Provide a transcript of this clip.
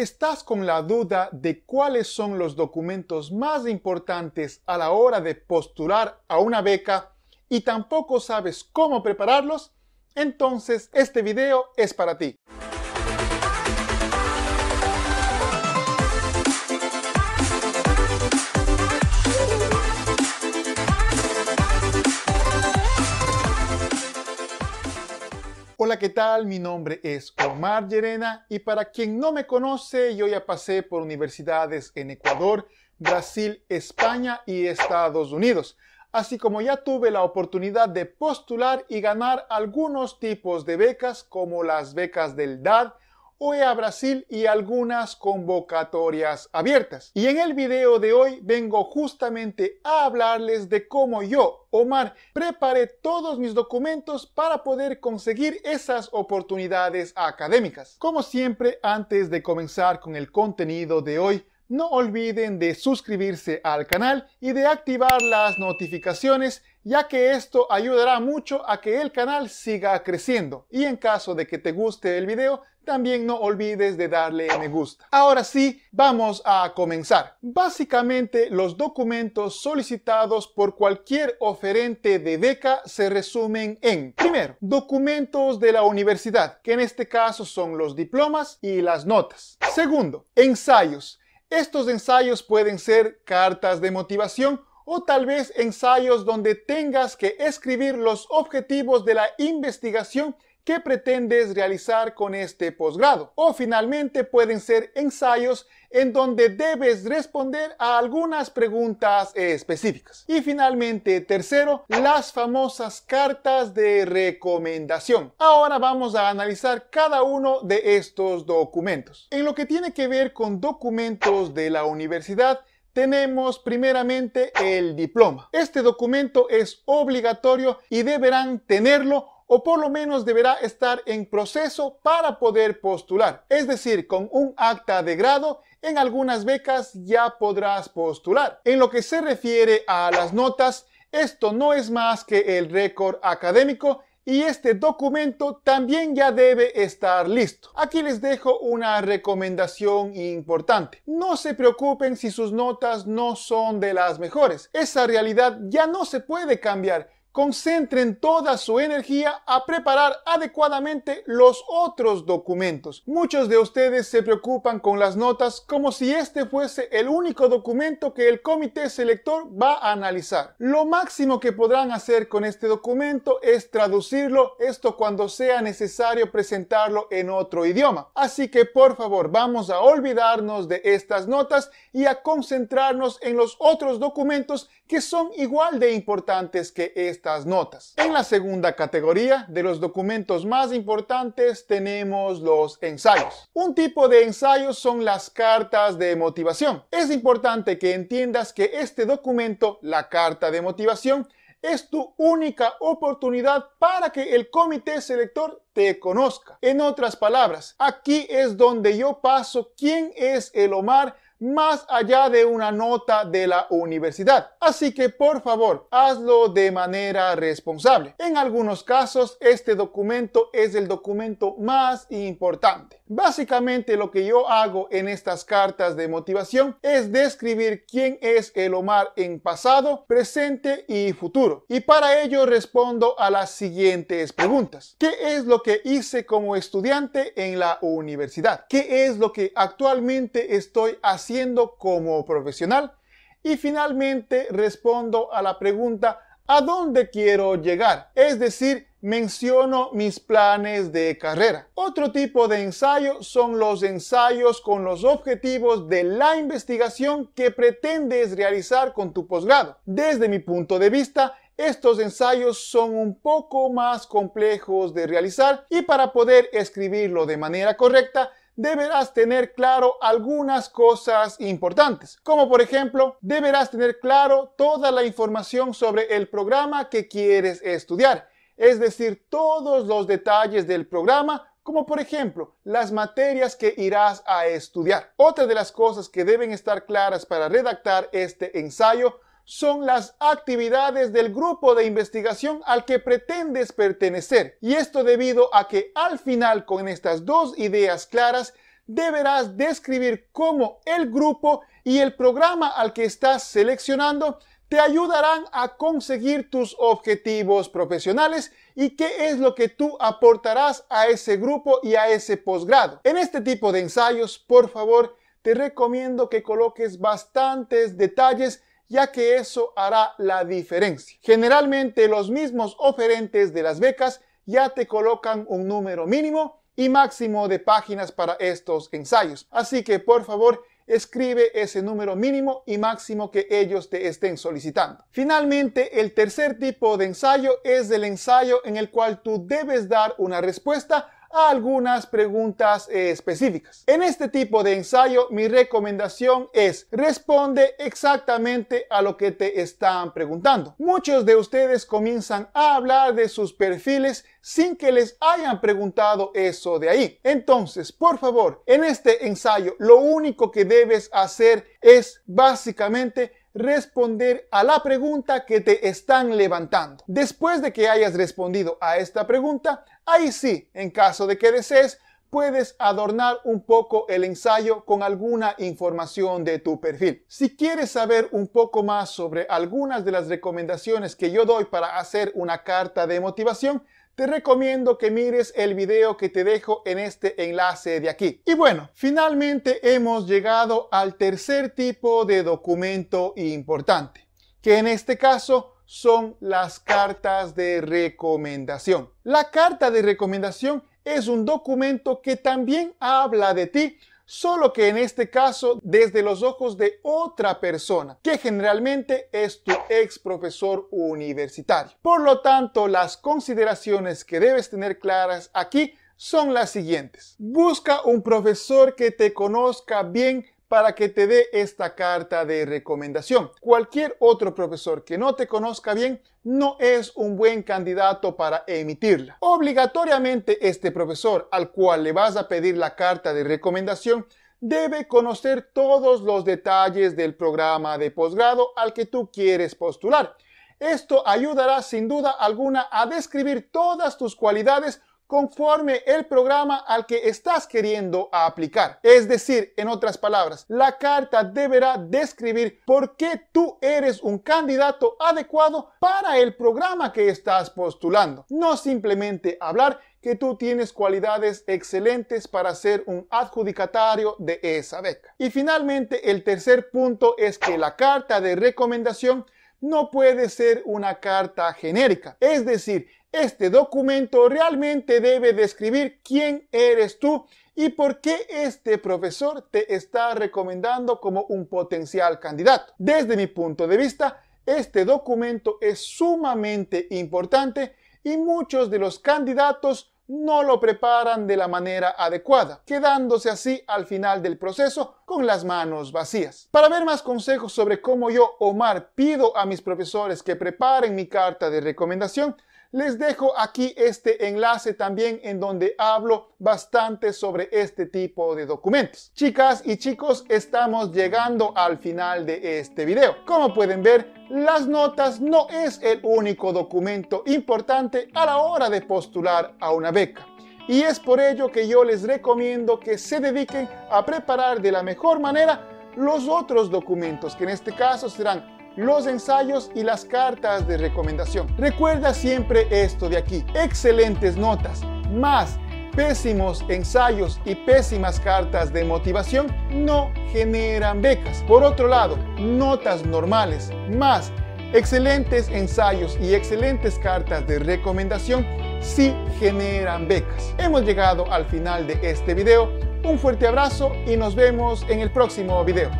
¿Estás con la duda de cuáles son los documentos más importantes a la hora de postular a una beca y tampoco sabes cómo prepararlos? Entonces este video es para ti. ¿qué tal? Mi nombre es Omar Llerena y para quien no me conoce, yo ya pasé por universidades en Ecuador, Brasil, España y Estados Unidos, así como ya tuve la oportunidad de postular y ganar algunos tipos de becas como las becas del DAD, OEA Brasil y algunas convocatorias abiertas. Y en el video de hoy vengo justamente a hablarles de cómo yo, Omar, preparé todos mis documentos para poder conseguir esas oportunidades académicas. Como siempre, antes de comenzar con el contenido de hoy, no olviden de suscribirse al canal y de activar las notificaciones ya que esto ayudará mucho a que el canal siga creciendo. Y en caso de que te guste el video, también no olvides de darle me gusta. Ahora sí, vamos a comenzar. Básicamente, los documentos solicitados por cualquier oferente de beca se resumen en, primero, documentos de la universidad, que en este caso son los diplomas y las notas. Segundo, ensayos estos ensayos pueden ser cartas de motivación o tal vez ensayos donde tengas que escribir los objetivos de la investigación ¿Qué pretendes realizar con este posgrado. O finalmente pueden ser ensayos en donde debes responder a algunas preguntas específicas. Y finalmente, tercero, las famosas cartas de recomendación. Ahora vamos a analizar cada uno de estos documentos. En lo que tiene que ver con documentos de la universidad, tenemos primeramente el diploma. Este documento es obligatorio y deberán tenerlo o por lo menos deberá estar en proceso para poder postular. Es decir, con un acta de grado en algunas becas ya podrás postular. En lo que se refiere a las notas, esto no es más que el récord académico y este documento también ya debe estar listo. Aquí les dejo una recomendación importante. No se preocupen si sus notas no son de las mejores. Esa realidad ya no se puede cambiar concentren toda su energía a preparar adecuadamente los otros documentos. Muchos de ustedes se preocupan con las notas como si este fuese el único documento que el comité selector va a analizar. Lo máximo que podrán hacer con este documento es traducirlo, esto cuando sea necesario presentarlo en otro idioma. Así que por favor vamos a olvidarnos de estas notas y a concentrarnos en los otros documentos que son igual de importantes que estas notas. En la segunda categoría de los documentos más importantes tenemos los ensayos. Un tipo de ensayos son las cartas de motivación. Es importante que entiendas que este documento, la carta de motivación, es tu única oportunidad para que el comité selector te conozca. En otras palabras, aquí es donde yo paso quién es el Omar más allá de una nota de la universidad. Así que por favor, hazlo de manera responsable. En algunos casos, este documento es el documento más importante. Básicamente lo que yo hago en estas cartas de motivación es describir quién es el Omar en pasado, presente y futuro. Y para ello respondo a las siguientes preguntas. ¿Qué es lo que hice como estudiante en la universidad? ¿Qué es lo que actualmente estoy haciendo? como profesional. Y finalmente respondo a la pregunta ¿a dónde quiero llegar? Es decir, menciono mis planes de carrera. Otro tipo de ensayo son los ensayos con los objetivos de la investigación que pretendes realizar con tu posgrado. Desde mi punto de vista, estos ensayos son un poco más complejos de realizar y para poder escribirlo de manera correcta deberás tener claro algunas cosas importantes, como por ejemplo, deberás tener claro toda la información sobre el programa que quieres estudiar, es decir, todos los detalles del programa como por ejemplo las materias que irás a estudiar. Otra de las cosas que deben estar claras para redactar este ensayo son las actividades del grupo de investigación al que pretendes pertenecer. Y esto debido a que al final con estas dos ideas claras deberás describir cómo el grupo y el programa al que estás seleccionando te ayudarán a conseguir tus objetivos profesionales y qué es lo que tú aportarás a ese grupo y a ese posgrado. En este tipo de ensayos, por favor, te recomiendo que coloques bastantes detalles ya que eso hará la diferencia. Generalmente los mismos oferentes de las becas ya te colocan un número mínimo y máximo de páginas para estos ensayos. Así que por favor escribe ese número mínimo y máximo que ellos te estén solicitando. Finalmente, el tercer tipo de ensayo es el ensayo en el cual tú debes dar una respuesta algunas preguntas eh, específicas. En este tipo de ensayo, mi recomendación es responde exactamente a lo que te están preguntando. Muchos de ustedes comienzan a hablar de sus perfiles sin que les hayan preguntado eso de ahí. Entonces, por favor, en este ensayo, lo único que debes hacer es básicamente responder a la pregunta que te están levantando. Después de que hayas respondido a esta pregunta, ahí sí, en caso de que desees, puedes adornar un poco el ensayo con alguna información de tu perfil. Si quieres saber un poco más sobre algunas de las recomendaciones que yo doy para hacer una carta de motivación, te recomiendo que mires el video que te dejo en este enlace de aquí. Y bueno, finalmente hemos llegado al tercer tipo de documento importante, que en este caso son las cartas de recomendación. La carta de recomendación es un documento que también habla de ti, solo que en este caso desde los ojos de otra persona, que generalmente es tu ex profesor universitario. Por lo tanto, las consideraciones que debes tener claras aquí son las siguientes. Busca un profesor que te conozca bien para que te dé esta carta de recomendación. Cualquier otro profesor que no te conozca bien no es un buen candidato para emitirla. Obligatoriamente este profesor al cual le vas a pedir la carta de recomendación debe conocer todos los detalles del programa de posgrado al que tú quieres postular. Esto ayudará sin duda alguna a describir todas tus cualidades conforme el programa al que estás queriendo aplicar. Es decir, en otras palabras, la carta deberá describir por qué tú eres un candidato adecuado para el programa que estás postulando. No simplemente hablar que tú tienes cualidades excelentes para ser un adjudicatario de esa beca. Y finalmente, el tercer punto es que la carta de recomendación no puede ser una carta genérica. Es decir, este documento realmente debe describir quién eres tú y por qué este profesor te está recomendando como un potencial candidato. Desde mi punto de vista, este documento es sumamente importante y muchos de los candidatos no lo preparan de la manera adecuada, quedándose así al final del proceso con las manos vacías. Para ver más consejos sobre cómo yo, Omar, pido a mis profesores que preparen mi carta de recomendación, les dejo aquí este enlace también en donde hablo bastante sobre este tipo de documentos. Chicas y chicos, estamos llegando al final de este video. Como pueden ver, las notas no es el único documento importante a la hora de postular a una beca. Y es por ello que yo les recomiendo que se dediquen a preparar de la mejor manera los otros documentos, que en este caso serán los ensayos y las cartas de recomendación. Recuerda siempre esto de aquí. Excelentes notas, más pésimos ensayos y pésimas cartas de motivación no generan becas. Por otro lado, notas normales, más excelentes ensayos y excelentes cartas de recomendación sí generan becas. Hemos llegado al final de este video. Un fuerte abrazo y nos vemos en el próximo video.